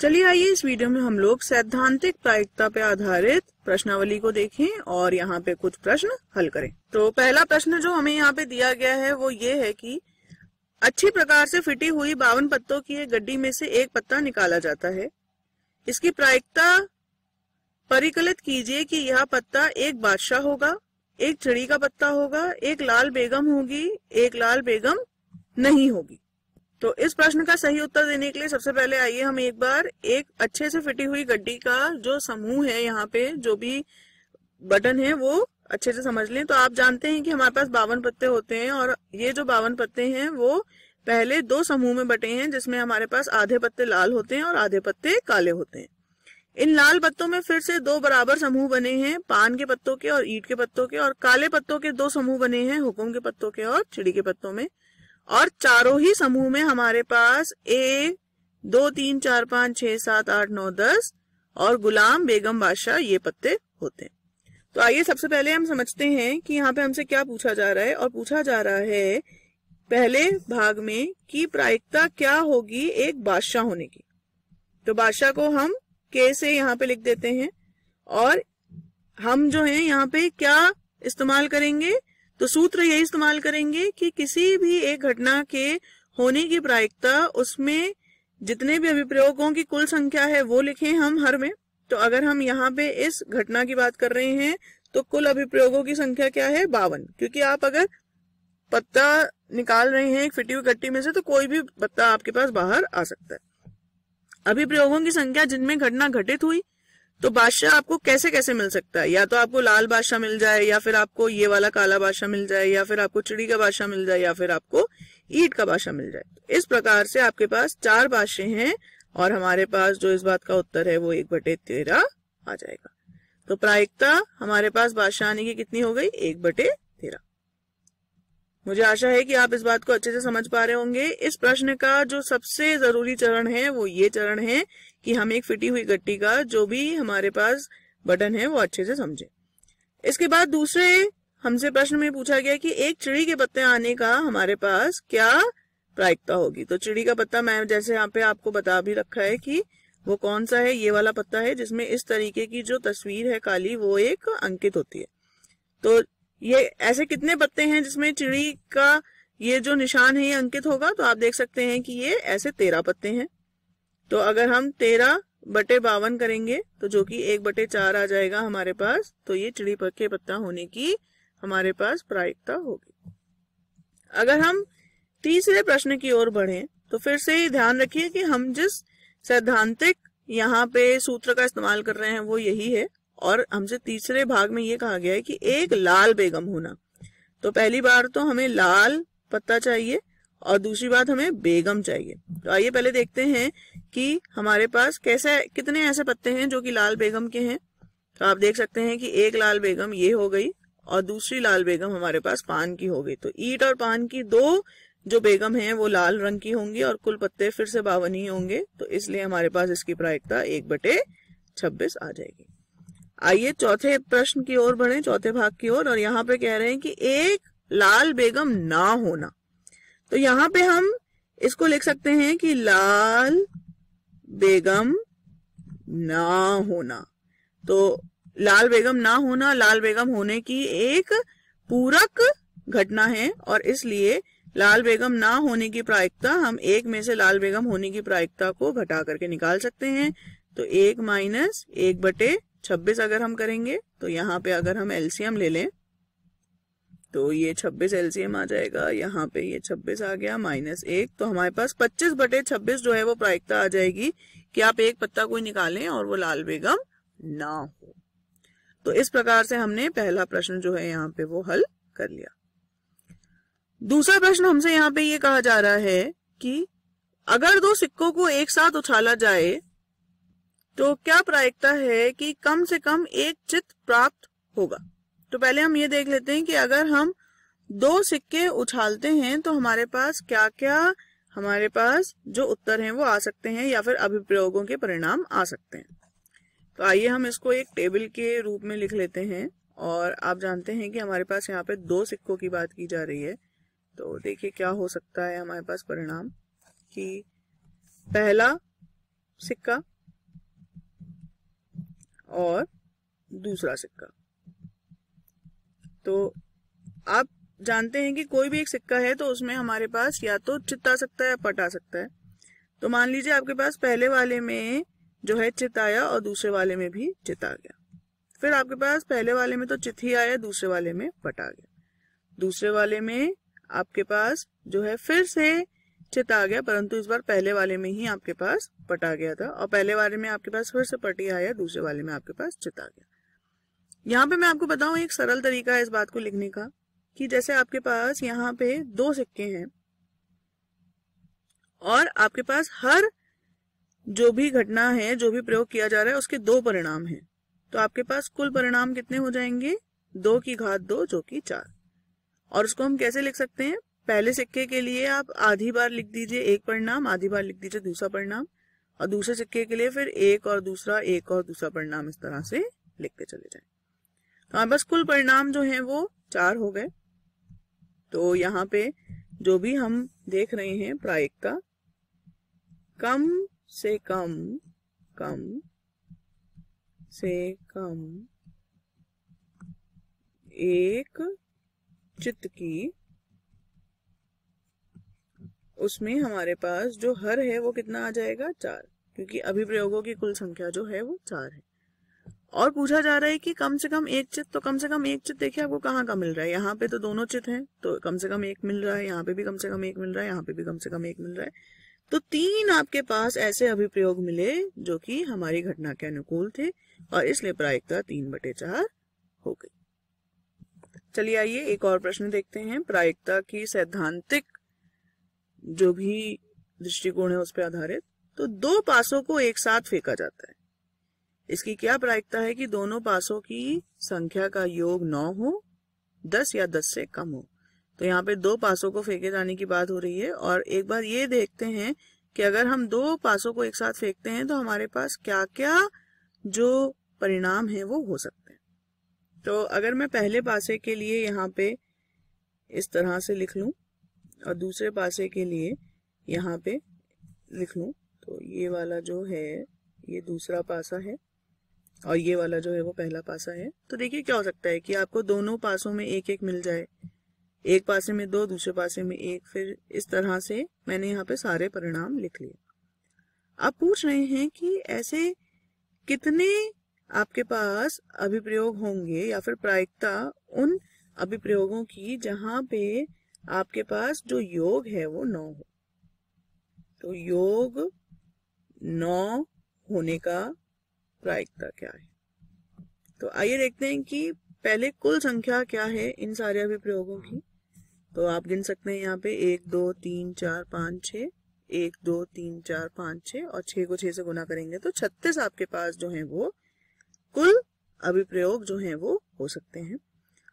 चलिए आइए इस वीडियो में हम लोग सैद्धांतिक प्रायिकता पे आधारित प्रश्नावली को देखें और यहाँ पे कुछ प्रश्न हल करें तो पहला प्रश्न जो हमें यहाँ पे दिया गया है वो ये है कि अच्छी प्रकार से फिटी हुई बावन पत्तों की एक गड्डी में से एक पत्ता निकाला जाता है इसकी प्रायिकता परिकलित कीजिए कि यह पत्ता एक बादशाह होगा एक चिड़ी का पत्ता होगा एक लाल बेगम होगी एक लाल बेगम नहीं होगी तो इस प्रश्न का सही उत्तर देने के लिए सबसे पहले आइए हम एक बार एक अच्छे से फिटी हुई गड्डी का जो समूह है यहाँ पे जो भी बटन है वो अच्छे से समझ लें तो आप जानते हैं कि हमारे पास बावन पत्ते होते हैं और ये जो बावन पत्ते हैं वो पहले दो समूह में बटे हैं जिसमें हमारे पास आधे पत्ते लाल होते हैं और आधे पत्ते काले होते हैं इन लाल पत्तों में फिर से दो बराबर समूह बने हैं पान के पत्तों के और ईट के पत्तों के और काले पत्तों के दो समूह बने हैं हुकुम के पत्तों के और चिड़ी के पत्तों में और चारों ही समूह में हमारे पास ए दो तीन चार पांच छह सात आठ नौ दस और गुलाम बेगम बादशाह ये पत्ते होते हैं तो आइए सबसे पहले हम समझते हैं कि यहाँ पे हमसे क्या पूछा जा रहा है और पूछा जा रहा है पहले भाग में कि प्रायिकता क्या होगी एक बादशाह होने की तो बादशाह को हम के से यहाँ पे लिख देते हैं और हम जो है यहाँ पे क्या इस्तेमाल करेंगे तो सूत्र यही इस्तेमाल करेंगे कि किसी भी एक घटना के होने की प्रायिकता उसमें जितने भी अभिप्रयोगों की कुल संख्या है वो लिखें हम हर में तो अगर हम यहाँ पे इस घटना की बात कर रहे हैं तो कुल अभिप्रयोगों की संख्या क्या है बावन क्योंकि आप अगर पत्ता निकाल रहे हैं एक फिटी हुई गट्टी में से तो कोई भी पत्ता आपके पास बाहर आ सकता है अभिप्रयोगों की संख्या जिनमें घटना घटित हुई तो बादशाह आपको कैसे कैसे मिल सकता है या तो आपको लाल बादशाह मिल जाए या फिर आपको ये वाला काला बादशाह मिल जाए या फिर आपको चिड़ी का बादशाह मिल जाए या फिर आपको ईट का बादशाह मिल जाए तो इस प्रकार से आपके पास चार बादशाह हैं और हमारे पास जो इस बात का उत्तर है वो एक बटे तेरह आ जाएगा तो प्रायिकता हमारे पास बादशाह आने की कितनी हो गई एक बटे मुझे आशा है कि आप इस बात को अच्छे से समझ पा रहे होंगे इस प्रश्न का जो सबसे जरूरी चरण है वो ये चरण है कि हम एक फिटी हुई गट्टी का जो भी हमारे पास बटन है वो अच्छे से समझे इसके बाद दूसरे हमसे प्रश्न में पूछा गया कि एक चिड़ी के पत्ते आने का हमारे पास क्या प्रायिकता होगी तो चिड़ी का पत्ता मैं जैसे यहाँ पे आपको बता भी रखा है कि वो कौन सा है ये वाला पत्ता है जिसमें इस तरीके की जो तस्वीर है काली वो एक अंकित होती है तो ये ऐसे कितने पत्ते हैं जिसमें चिड़ी का ये जो निशान है ये अंकित होगा तो आप देख सकते हैं कि ये ऐसे तेरह पत्ते हैं तो अगर हम तेरह बटे बावन करेंगे तो जो कि एक बटे चार आ जाएगा हमारे पास तो ये चिड़ी के पत्ता होने की हमारे पास प्रायिकता होगी अगर हम तीसरे प्रश्न की ओर बढ़े तो फिर से ध्यान रखिए कि हम जिस सैद्धांतिक यहाँ पे सूत्र का इस्तेमाल कर रहे हैं वो यही है और हमसे तीसरे भाग में ये कहा गया है कि एक लाल बेगम होना तो पहली बार तो हमें लाल पत्ता चाहिए और दूसरी बात हमें बेगम चाहिए तो आइए पहले देखते हैं कि हमारे पास कैसे कितने ऐसे पत्ते हैं जो कि लाल बेगम के हैं तो आप देख सकते हैं कि एक लाल बेगम ये हो गई और दूसरी लाल बेगम हमारे पास पान की हो गई तो ईट और पान की दो जो बेगम हैं वो लाल रंग की होंगी और कुल पत्ते फिर से बावन ही होंगे तो इसलिए हमारे पास इसकी प्रायिकता एक बटे छब्बीस आ जाएगी आइए चौथे प्रश्न की ओर बढ़े चौथे भाग की ओर और, और यहाँ पे कह रहे हैं कि एक लाल बेगम ना होना तो यहाँ पे हम इसको लिख सकते हैं कि लाल बेगम ना होना तो लाल बेगम ना होना लाल बेगम होने की एक पूरक घटना है और इसलिए लाल बेगम ना होने की प्रायिकता हम एक में से लाल बेगम होने की प्रायिकता को घटा करके निकाल सकते हैं तो एक माइनस एक बटे 26 अगर हम करेंगे तो यहाँ पे अगर हम एलसीएम ले लें तो ये 26 एलसीएम आ जाएगा यहाँ पे ये 26 आ गया माइनस एक तो हमारे पास 25 बटे 26 जो है वो प्रायिकता आ जाएगी कि आप एक पत्ता कोई निकालें और वो लाल बेगम ना हो तो इस प्रकार से हमने पहला प्रश्न जो है यहाँ पे वो हल कर लिया दूसरा प्रश्न हमसे यहाँ पे ये कहा जा रहा है कि अगर दो सिक्कों को एक साथ उछाला जाए तो क्या प्रायिकता है कि कम से कम एक चित्र प्राप्त होगा तो पहले हम ये देख लेते हैं कि अगर हम दो सिक्के उछालते हैं तो हमारे पास क्या क्या हमारे पास जो उत्तर हैं वो आ सकते हैं या फिर अभिप्रयोगों के परिणाम आ सकते हैं तो आइए हम इसको एक टेबल के रूप में लिख लेते हैं और आप जानते हैं कि हमारे पास यहाँ पे दो सिक्कों की बात की जा रही है तो देखिए क्या हो सकता है हमारे पास परिणाम कि पहला सिक्का और दूसरा सिक्का तो आप जानते हैं कि कोई भी एक सिक्का है तो उसमें हमारे पास या तो चित आ सकता है या पट आ सकता है तो मान लीजिए आपके पास पहले वाले में जो है चित आया और दूसरे वाले में भी चित आ गया फिर आपके पास पहले वाले में तो चित ही आया दूसरे वाले में पट आ गया दूसरे वाले में आपके पास जो है फिर से चित आ गया परंतु इस बार पहले वाले में ही आपके पास पट आ गया था और पहले वाले में आपके पास फिर से पटी आया दूसरे वाले में आपके पास चित आ गया यहाँ पे मैं आपको बताऊ एक सरल तरीका है इस बात को लिखने का कि जैसे आपके पास यहाँ पे दो सिक्के हैं और आपके पास हर जो भी घटना है जो भी प्रयोग किया जा रहा है उसके दो परिणाम हैं तो आपके पास कुल परिणाम कितने हो जाएंगे दो की घात दो जो कि चार और उसको हम कैसे लिख सकते हैं पहले सिक्के के लिए आप आधी बार लिख दीजिए एक परिणाम आधी बार लिख दीजिए दूसरा परिणाम और दूसरे सिक्के के लिए फिर एक और दूसरा एक और दूसरा परिणाम इस तरह से लिखते चले जाए तो हमारे पास कुल परिणाम जो है वो चार हो गए तो यहाँ पे जो भी हम देख रहे हैं प्रायिकता कम से कम कम से कम एक चित्त की उसमें हमारे पास जो हर है वो कितना आ जाएगा चार क्योंकि अभिप्रयोगों की कुल संख्या जो है वो चार है और पूछा जा रहा है कि कम से कम एक चित तो कम से कम एक चित देखिए आपको कहाँ का मिल रहा है यहाँ पे तो दोनों चित हैं तो कम से कम एक मिल रहा है यहाँ पे भी कम से कम एक मिल रहा है यहाँ पे भी कम से कम एक मिल रहा है तो तीन आपके पास ऐसे अभिप्रयोग मिले जो कि हमारी घटना के अनुकूल थे और इसलिए प्रायिकता तीन बटे चार हो गई चलिए आइए एक और प्रश्न देखते हैं प्रायिकता की सैद्धांतिक जो भी दृष्टिकोण है उस पर आधारित तो दो पासों को एक साथ फेंका जाता है इसकी क्या प्रायिकता है कि दोनों पासों की संख्या का योग नौ हो दस या दस से कम हो तो यहाँ पे दो पासों को फेंके जाने की बात हो रही है और एक बार ये देखते हैं कि अगर हम दो पासों को एक साथ फेंकते हैं तो हमारे पास क्या क्या जो परिणाम है वो हो सकते हैं तो अगर मैं पहले पासे के लिए यहाँ पे इस तरह से लिख लू और दूसरे पासे के लिए यहाँ पे लिख लूँ तो ये वाला जो है ये दूसरा पासा है और ये वाला जो है वो पहला पासा है तो देखिए क्या हो सकता है कि आपको दोनों पासों में एक एक मिल जाए एक पासे में दो दूसरे पासे में एक फिर इस तरह से मैंने यहाँ पे सारे परिणाम लिख लिए आप पूछ रहे हैं कि ऐसे कितने आपके पास अभिप्रयोग होंगे या फिर प्रायिकता उन अभिप्रयोगों की जहाँ पे आपके पास जो योग है वो नौ हो तो योग नौ होने का प्रायिकता क्या है तो आइए देखते हैं कि पहले कुल संख्या क्या है इन सारे अभिप्रयोगों की तो आप गिन सकते हैं यहाँ पे एक दो तीन चार पाँच छ एक दो तीन चार पाँच छ और छह को छह से गुना करेंगे तो छत्तीस आपके पास जो है वो कुल अभिप्रयोग जो है वो हो सकते हैं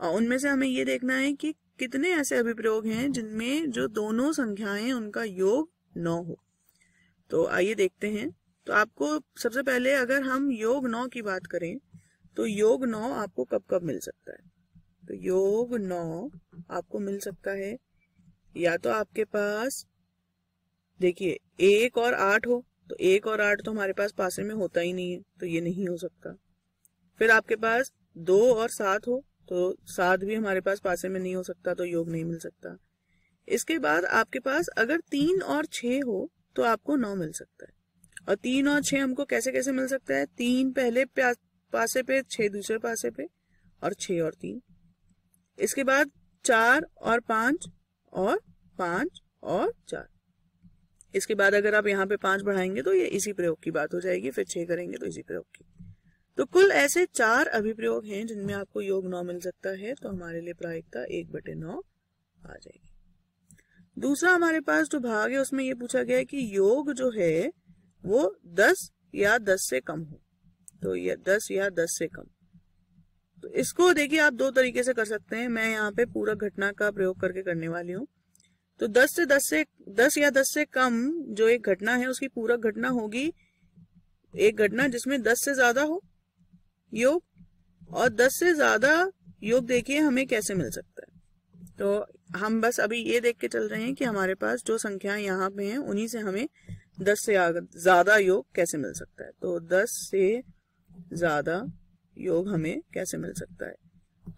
और उनमें से हमें ये देखना है कि कितने ऐसे अभिप्रयोग हैं जिनमें जो दोनों संख्याएं उनका योग नौ हो तो आइए देखते हैं तो आपको सबसे पहले अगर हम योग नौ की बात करें तो योग नौ आपको कब कब मिल सकता है तो योग नौ आपको मिल सकता है या तो आपके पास देखिए एक और आठ हो तो एक और आठ तो हमारे पास पासे में होता ही नहीं है तो ये नहीं हो सकता फिर आपके पास दो और सात हो तो सात भी हमारे पास पासे में नहीं हो सकता तो योग नहीं मिल सकता इसके बाद आपके पास अगर तीन और छ हो तो आपको नौ मिल सकता है और तीन और छ हमको कैसे कैसे मिल सकता है तीन पहले पासे पे छ दूसरे पासे पे और छ और तीन इसके बाद चार और पांच और पांच और चार इसके बाद अगर आप यहाँ पे पांच बढ़ाएंगे तो ये इसी प्रयोग की बात हो जाएगी फिर छह करेंगे तो इसी प्रयोग की तो कुल ऐसे चार अभिप्रयोग हैं जिनमें आपको योग नौ मिल सकता है तो हमारे लिए प्रायिकता एक बटे नौ आ जाएगी दूसरा हमारे पास जो भाग है उसमें ये पूछा गया है कि योग जो है वो दस या दस से कम हो तो ये दस या दस से कम तो इसको देखिए आप दो तरीके से कर सकते हैं मैं यहाँ पे पूरा घटना का प्रयोग करके करने वाली हूँ तो दस से दस से दस या दस से कम जो एक घटना है उसकी पूरा घटना होगी एक घटना जिसमें दस से ज्यादा हो योग और दस से ज्यादा योग देखिए हमें कैसे मिल सकता है तो हम बस अभी ये देख के चल रहे हैं कि हमारे पास जो संख्या यहाँ पे हैं उन्हीं से हमें दस से ज्यादा योग कैसे मिल सकता है तो दस से ज्यादा योग हमें कैसे मिल सकता है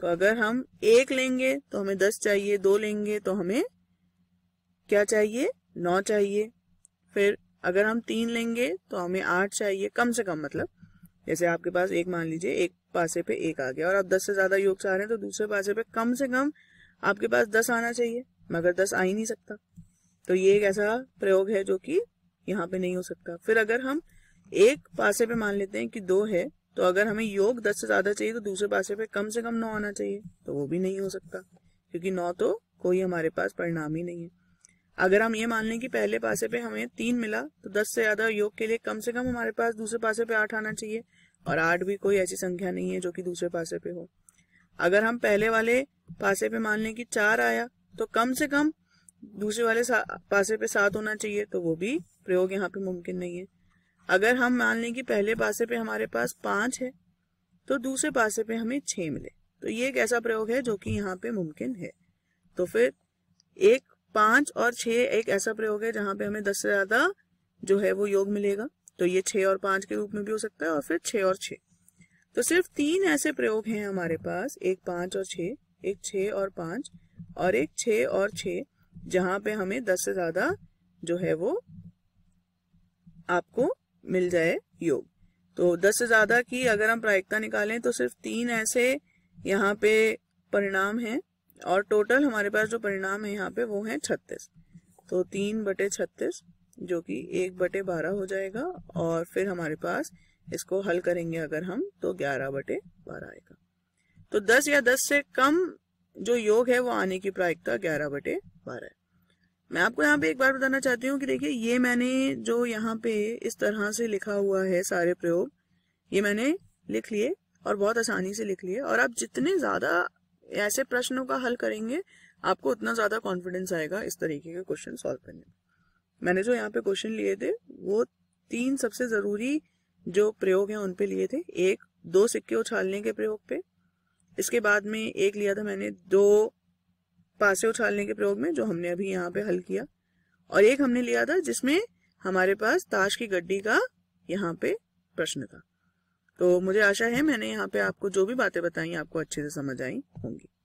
तो अगर हम एक लेंगे तो हमें दस चाहिए दो लेंगे तो हमें क्या चाहिए नौ चाहिए फिर अगर हम तीन लेंगे तो हमें आठ चाहिए कम से कम मतलब जैसे आपके पास एक मान लीजिए एक पासे पे एक आ गया और आप दस से ज्यादा योग चाह रहे हैं तो दूसरे पासे पे कम से कम आपके पास दस आना चाहिए मगर दस आ ही नहीं सकता तो ये एक ऐसा प्रयोग है जो कि यहाँ पे नहीं हो सकता फिर अगर हम एक पासे पे मान लेते हैं कि दो है तो अगर हमें योग दस से ज्यादा चाहिए तो दूसरे पासे पे कम से कम नौ आना चाहिए तो वो भी नहीं हो सकता क्योंकि नौ तो कोई हमारे पास परिणाम ही नहीं है अगर हम ये मान लें कि पहले पासे पे हमें तीन मिला तो दस से ज्यादा योग के लिए कम से कम हमारे पास दूसरे पासे पे आठ आना चाहिए और आठ भी कोई ऐसी संख्या नहीं है जो कि दूसरे पासे पे हो अगर हम पहले वाले पासे पे मान लें कि चार आया तो कम से कम दूसरे वाले पासे पे सात होना चाहिए तो वो भी प्रयोग यहाँ पे मुमकिन नहीं है अगर हम मान लें कि पहले पासे पे हमारे पास पांच है तो दूसरे पासे पे हमें छह मिले तो ये एक ऐसा प्रयोग है जो कि यहाँ पे मुमकिन है तो फिर एक पांच और छह एक ऐसा प्रयोग है जहां पे हमें दस से ज्यादा जो है वो योग मिलेगा तो ये छह और पांच के रूप में भी हो सकता है और फिर छह और छह तो सिर्फ तीन ऐसे प्रयोग हैं हमारे पास एक पांच और छ एक छ और पांच और एक छ और छ जहां पे हमें दस से ज़्यादा जो है वो आपको मिल जाए योग तो दस से ज़्यादा की अगर हम प्रायिकता निकालें तो सिर्फ तीन ऐसे यहाँ पे परिणाम हैं और टोटल हमारे पास जो परिणाम है यहाँ पे वो है छत्तीस तो तीन बटे छत्तीस जो कि एक बटे बारह हो जाएगा और फिर हमारे पास इसको हल करेंगे अगर हम तो ग्यारह बटे बारह आएगा तो दस या दस से कम जो योग है वो आने की प्रायिकता ग्यारह बटे बारह है मैं आपको यहाँ पे एक बार बताना चाहती हूँ कि देखिए ये मैंने जो यहाँ पे इस तरह से लिखा हुआ है सारे प्रयोग ये मैंने लिख लिए और बहुत आसानी से लिख लिए और आप जितने ज्यादा ऐसे प्रश्नों का हल करेंगे आपको उतना ज़्यादा कॉन्फिडेंस आएगा इस तरीके के क्वेश्चन सॉल्व करने में मैंने जो यहाँ पे क्वेश्चन लिए थे वो तीन सबसे ज़रूरी जो प्रयोग है उनपे लिए थे एक दो सिक्के उछालने के प्रयोग पे इसके बाद में एक लिया था मैंने दो पासे उछालने के प्रयोग में जो हमने अभी यहाँ पे हल किया और एक हमने लिया था जिसमें हमारे पास ताश की गड्डी का यहाँ पे प्रश्न था तो मुझे आशा है मैंने यहाँ पे आपको जो भी बातें बताई आपको अच्छे से समझ आई होंगी